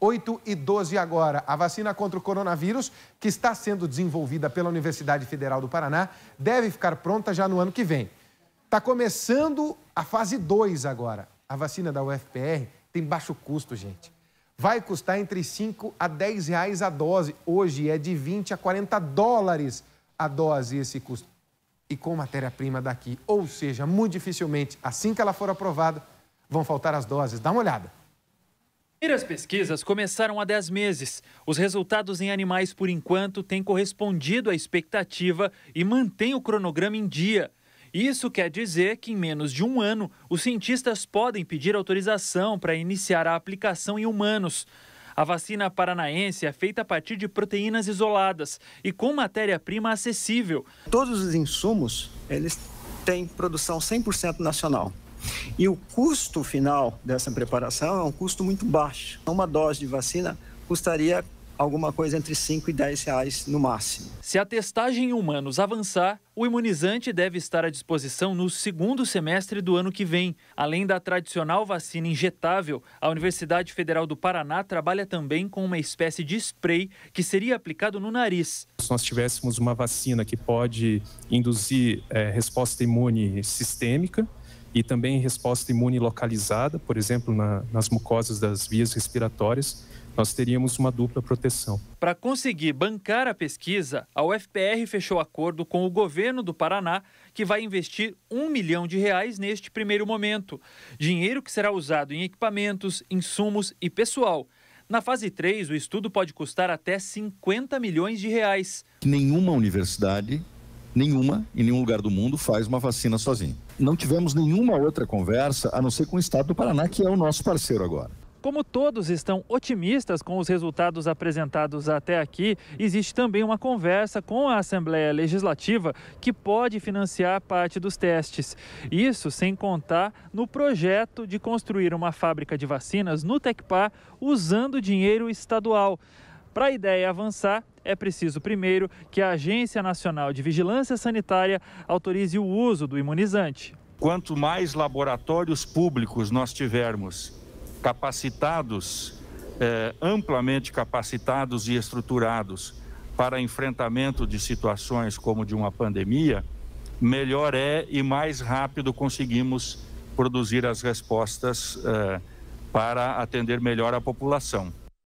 8 e 12 agora. A vacina contra o coronavírus, que está sendo desenvolvida pela Universidade Federal do Paraná, deve ficar pronta já no ano que vem. Está começando a fase 2 agora. A vacina da UFPR tem baixo custo, gente. Vai custar entre 5 a 10 reais a dose. Hoje é de 20 a 40 dólares a dose esse custo. E com matéria-prima daqui. Ou seja, muito dificilmente, assim que ela for aprovada, vão faltar as doses. Dá uma olhada. Primeiras pesquisas começaram há 10 meses. Os resultados em animais, por enquanto, têm correspondido à expectativa e mantém o cronograma em dia. Isso quer dizer que, em menos de um ano, os cientistas podem pedir autorização para iniciar a aplicação em humanos. A vacina paranaense é feita a partir de proteínas isoladas e com matéria-prima acessível. Todos os insumos, eles têm produção 100% nacional. E o custo final dessa preparação é um custo muito baixo. Uma dose de vacina custaria alguma coisa entre 5 e 10 reais no máximo. Se a testagem em humanos avançar, o imunizante deve estar à disposição no segundo semestre do ano que vem. Além da tradicional vacina injetável, a Universidade Federal do Paraná trabalha também com uma espécie de spray que seria aplicado no nariz. Se nós tivéssemos uma vacina que pode induzir é, resposta imune sistêmica, e também resposta imune localizada, por exemplo, na, nas mucosas das vias respiratórias, nós teríamos uma dupla proteção. Para conseguir bancar a pesquisa, a UFPR fechou acordo com o governo do Paraná, que vai investir um milhão de reais neste primeiro momento. Dinheiro que será usado em equipamentos, insumos e pessoal. Na fase 3, o estudo pode custar até 50 milhões de reais. Nenhuma universidade nenhuma, em nenhum lugar do mundo, faz uma vacina sozinho. Não tivemos nenhuma outra conversa, a não ser com o Estado do Paraná, que é o nosso parceiro agora. Como todos estão otimistas com os resultados apresentados até aqui, existe também uma conversa com a Assembleia Legislativa que pode financiar parte dos testes. Isso sem contar no projeto de construir uma fábrica de vacinas no Tecpar usando dinheiro estadual. Para a ideia avançar, é preciso, primeiro, que a Agência Nacional de Vigilância Sanitária autorize o uso do imunizante. Quanto mais laboratórios públicos nós tivermos capacitados, é, amplamente capacitados e estruturados para enfrentamento de situações como de uma pandemia, melhor é e mais rápido conseguimos produzir as respostas é, para atender melhor a população.